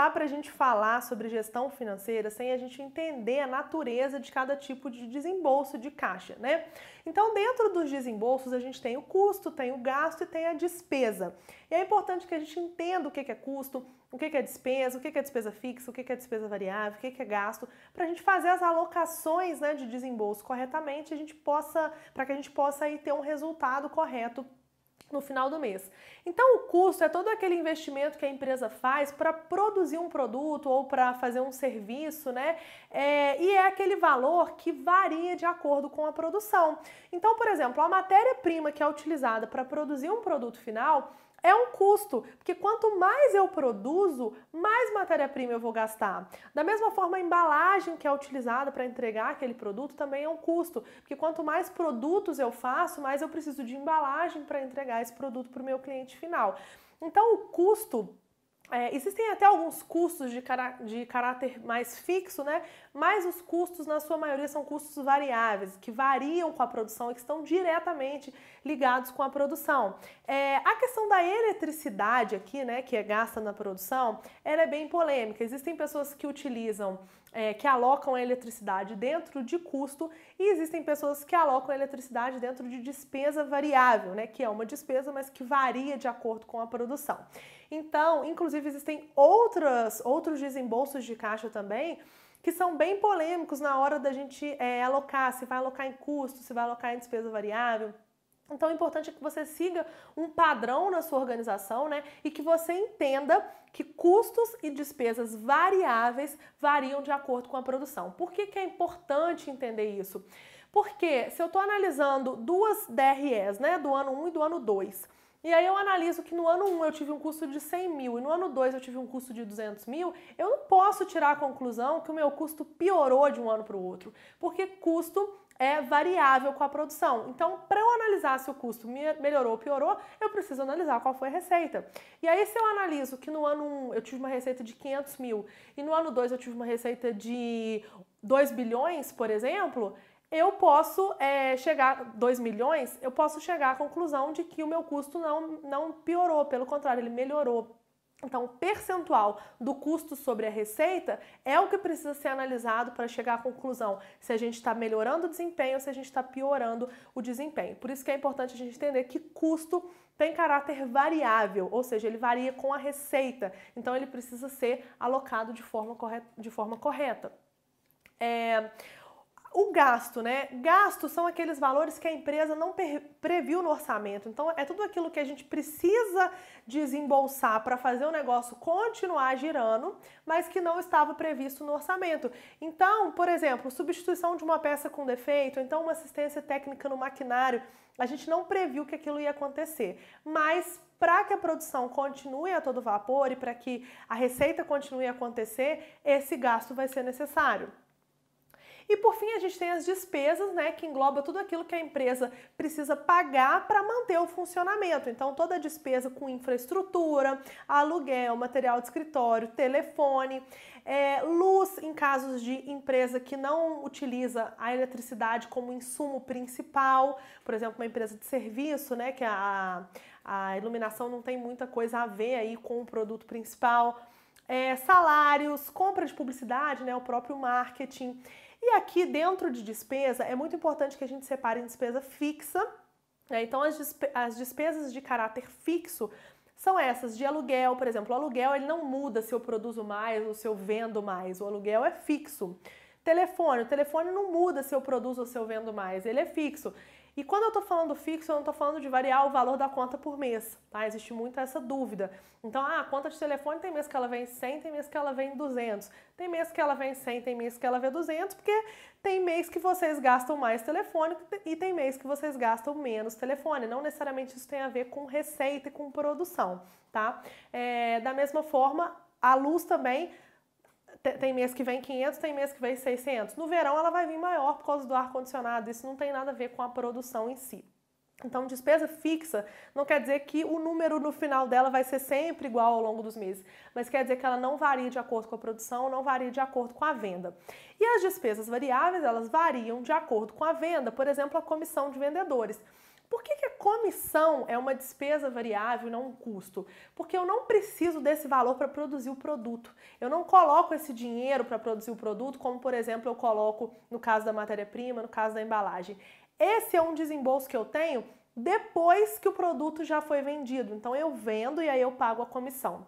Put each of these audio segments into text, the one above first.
dá para a gente falar sobre gestão financeira sem a gente entender a natureza de cada tipo de desembolso de caixa, né? Então, dentro dos desembolsos, a gente tem o custo, tem o gasto e tem a despesa. E é importante que a gente entenda o que é custo, o que é despesa, o que é despesa fixa, o que é despesa variável, o que é gasto, para a gente fazer as alocações né, de desembolso corretamente, a gente possa, para que a gente possa aí ter um resultado correto no final do mês. Então, o custo é todo aquele investimento que a empresa faz para produzir um produto ou para fazer um serviço, né? É, e é aquele valor que varia de acordo com a produção. Então, por exemplo, a matéria-prima que é utilizada para produzir um produto final é um custo, porque quanto mais eu produzo, mais matéria-prima eu vou gastar. Da mesma forma, a embalagem que é utilizada para entregar aquele produto também é um custo, porque quanto mais produtos eu faço, mais eu preciso de embalagem para entregar esse produto para o meu cliente final. Então, o custo é, existem até alguns custos de, cará de caráter mais fixo, né? Mas os custos, na sua maioria, são custos variáveis, que variam com a produção e que estão diretamente ligados com a produção. É, a questão da eletricidade aqui, né, que é gasta na produção, ela é bem polêmica. Existem pessoas que utilizam, é, que alocam a eletricidade dentro de custo e existem pessoas que alocam a eletricidade dentro de despesa variável, né? Que é uma despesa, mas que varia de acordo com a produção. Então, inclusive, existem outras, outros desembolsos de caixa também que são bem polêmicos na hora da gente é, alocar, se vai alocar em custo, se vai alocar em despesa variável. Então, o é importante é que você siga um padrão na sua organização, né? E que você entenda que custos e despesas variáveis variam de acordo com a produção. Por que, que é importante entender isso? Porque se eu estou analisando duas DREs, né? Do ano 1 e do ano 2, e aí eu analiso que no ano 1 um eu tive um custo de 100 mil e no ano 2 eu tive um custo de 200 mil, eu não posso tirar a conclusão que o meu custo piorou de um ano para o outro, porque custo é variável com a produção. Então, para eu analisar se o custo melhorou ou piorou, eu preciso analisar qual foi a receita. E aí, se eu analiso que no ano 1 eu tive uma receita de 500 mil e no ano 2 eu tive uma receita de 2 bilhões, por exemplo, eu posso é, chegar, 2 milhões, eu posso chegar à conclusão de que o meu custo não, não piorou, pelo contrário, ele melhorou. Então, o percentual do custo sobre a receita é o que precisa ser analisado para chegar à conclusão se a gente está melhorando o desempenho ou se a gente está piorando o desempenho. Por isso que é importante a gente entender que custo tem caráter variável, ou seja, ele varia com a receita. Então, ele precisa ser alocado de forma correta. De forma correta. É, o gasto, né? Gastos são aqueles valores que a empresa não previu no orçamento. Então, é tudo aquilo que a gente precisa desembolsar para fazer o negócio continuar girando, mas que não estava previsto no orçamento. Então, por exemplo, substituição de uma peça com defeito, então uma assistência técnica no maquinário, a gente não previu que aquilo ia acontecer, mas para que a produção continue a todo vapor e para que a receita continue a acontecer, esse gasto vai ser necessário. E por fim, a gente tem as despesas, né, que engloba tudo aquilo que a empresa precisa pagar para manter o funcionamento. Então, toda a despesa com infraestrutura, aluguel, material de escritório, telefone, é, luz em casos de empresa que não utiliza a eletricidade como insumo principal, por exemplo, uma empresa de serviço, né, que a, a iluminação não tem muita coisa a ver aí com o produto principal. É, salários, compra de publicidade, né, o próprio marketing. E aqui dentro de despesa é muito importante que a gente separe em despesa fixa. Né? Então as, despe as despesas de caráter fixo são essas de aluguel, por exemplo. O aluguel ele não muda se eu produzo mais ou se eu vendo mais. O aluguel é fixo. Telefone, o telefone não muda se eu produzo ou se eu vendo mais, ele é fixo. E quando eu estou falando fixo, eu não estou falando de variar o valor da conta por mês, tá? Existe muito essa dúvida. Então, ah, a conta de telefone tem mês que ela vem 100, tem mês que ela vem 200, tem mês que ela vem 100, tem mês que ela vem 200, porque tem mês que vocês gastam mais telefone e tem mês que vocês gastam menos telefone. Não necessariamente isso tem a ver com receita e com produção, tá? É, da mesma forma, a luz também tem mês que vem 500, tem mês que vem 600. No verão ela vai vir maior por causa do ar condicionado. Isso não tem nada a ver com a produção em si. Então, despesa fixa não quer dizer que o número no final dela vai ser sempre igual ao longo dos meses, mas quer dizer que ela não varia de acordo com a produção, não varia de acordo com a venda. E as despesas variáveis, elas variam de acordo com a venda, por exemplo, a comissão de vendedores. Por que, que a comissão é uma despesa variável e não um custo? Porque eu não preciso desse valor para produzir o produto. Eu não coloco esse dinheiro para produzir o produto, como por exemplo eu coloco no caso da matéria-prima, no caso da embalagem. Esse é um desembolso que eu tenho depois que o produto já foi vendido. Então eu vendo e aí eu pago a comissão.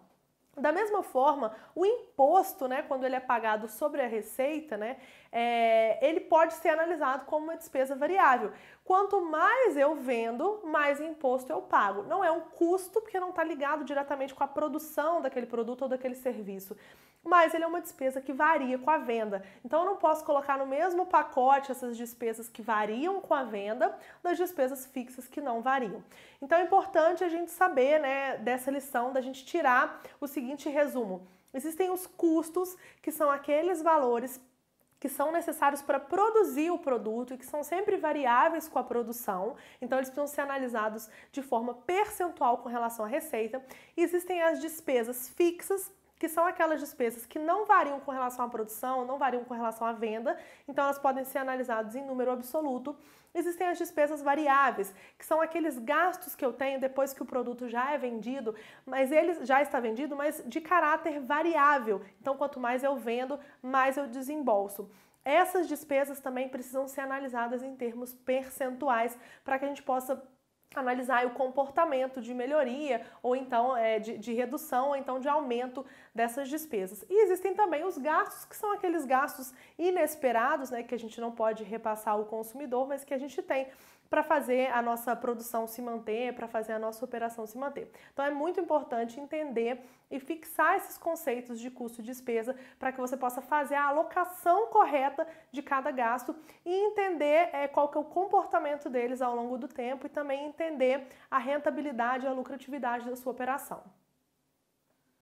Da mesma forma, o imposto, né, quando ele é pagado sobre a receita, né, é, ele pode ser analisado como uma despesa variável. Quanto mais eu vendo, mais imposto eu pago. Não é um custo, porque não está ligado diretamente com a produção daquele produto ou daquele serviço mas ele é uma despesa que varia com a venda. Então eu não posso colocar no mesmo pacote essas despesas que variam com a venda das despesas fixas que não variam. Então é importante a gente saber, né, dessa lição, da gente tirar o seguinte resumo. Existem os custos, que são aqueles valores que são necessários para produzir o produto e que são sempre variáveis com a produção, então eles precisam ser analisados de forma percentual com relação à receita. Existem as despesas fixas que são aquelas despesas que não variam com relação à produção, não variam com relação à venda, então elas podem ser analisadas em número absoluto. Existem as despesas variáveis, que são aqueles gastos que eu tenho depois que o produto já é vendido, mas ele já está vendido, mas de caráter variável. Então, quanto mais eu vendo, mais eu desembolso. Essas despesas também precisam ser analisadas em termos percentuais para que a gente possa analisar o comportamento de melhoria ou então é, de, de, redução ou então de aumento dessas despesas. E existem também os gastos, que são aqueles gastos inesperados, né, que a gente não pode repassar ao consumidor, mas que a gente tem para fazer a nossa produção se manter, para fazer a nossa operação se manter. Então é muito importante entender e fixar esses conceitos de custo e despesa para que você possa fazer a alocação correta de cada gasto e entender é, qual que é o comportamento deles ao longo do tempo e também entender a rentabilidade e a lucratividade da sua operação.